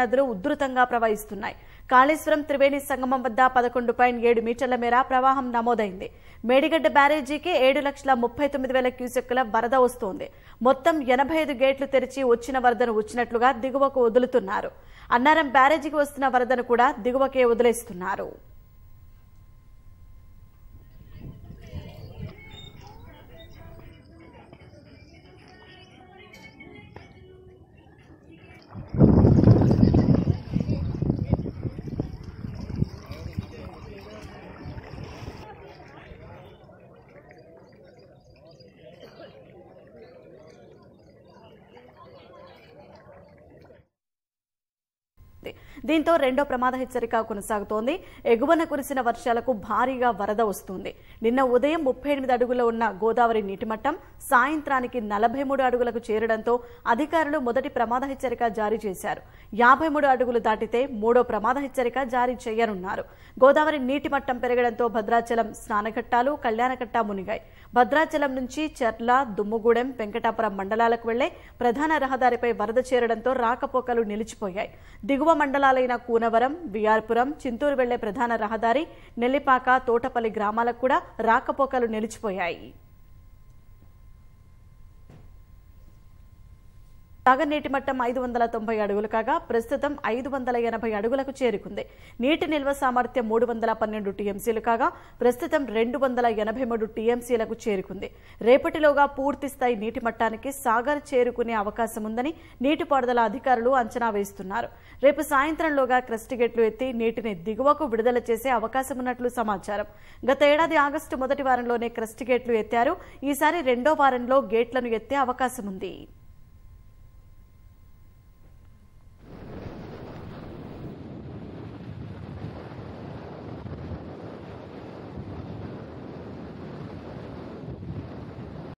నదులు ఉధృతంగా ప్రవహిస్తున్నాయి కాళేశ్వరం త్రివేణి సంగమం వద్ద పదకొండు పాయింట్ ఏడు మీటర్ల మేర ప్రవాహం నమోదైంది మేడిగడ్డ బ్యారేజీకి ఏడు లక్షల ముప్పై తొమ్మిది వేల క్యూసెక్కుల వరద వస్తోంది మొత్తం ఎనభై ఐదు గేట్లు తెరిచి వచ్చిన వరదను వచ్చినట్లుగా దిగువకు వదులుతున్నారు అన్నారం బ్యారేజీకి వస్తున్న వరదను కూడా దిగువకే వదిలేస్తున్నారు చెప్పింది దీంతో రెండో ప్రమాద హెచ్చరిక కొనసాగుతోంది ఎగువన కురిసిన వర్షాలకు భారీగా వరద వస్తుంది నిన్న ఉదయం ముప్పై ఎనిమిది అడుగుల ఉన్న గోదావరి నీటిమట్టం సాయంత్రానికి నలభై మూడు అడుగులకు చేరడంతో అధికారులు మొదటి ప్రమాద హెచ్చరిక జారీ చేశారు యాభై మూడు అడుగులు దాటితే మూడో ప్రమాద హెచ్చరిక జారీ చేయనున్నారు గోదావరి నీటిమట్టం పెరగడంతో భద్రాచలం స్నానఘట్టాలు కళ్యాణఘట్ట మునిగాయి భద్రాచలం నుంచి చెర్ల దుమ్ముగూడెం వెంకటాపురం మండలాలకు వెళ్లే ప్రధాన రహదారిపై వరద చేరడంతో రాకపోకలు నిలిచిపోయాయి దిగువ మండలాలైన కూనవరం విఆర్పురం చింతూరు వెళ్లే ప్రధాన రహదారి నెల్లిపాక తోటపల్లి గ్రామాలకు కూడా రాకపోకలు నిలిచిపోయాయి కాగా నీటి మట్టం ఐదు వందల తొంభై అడుగులు కాగా ప్రస్తుతం ఐదు వందల ఎనభై అడుగులకు చేరుకుంది నీటి నిల్వ సామర్థ్యం మూడు వందల పన్నెండు టీఎంసీలు కాగా ప్రస్తుతం రెండు వందల ఎనభై మూడు టీఎంసీలకు చేరుకుంది రేపటిలోగా పూర్తి స్థాయి నీటి మట్టానికి సాగర్ చేరుకునే అవకాశం ఉందని నీటిపారుదల అధికారులు అంచనా వేస్తున్నారు రేపు సాయంత్రంలోగా క్రెస్టిగేట్లు ఎత్తి నీటిని దిగువకు విడుదల చేసే అవకాశం ఉన్నట్లు సమాచారం గత ఏడాది ఆగస్టు మొదటి వారంలోనే క్రెస్టిగేట్లు ఎత్తారు ఈసారి రెండో వారంలో గేట్లను ఎత్తే అవకాశం ఉంది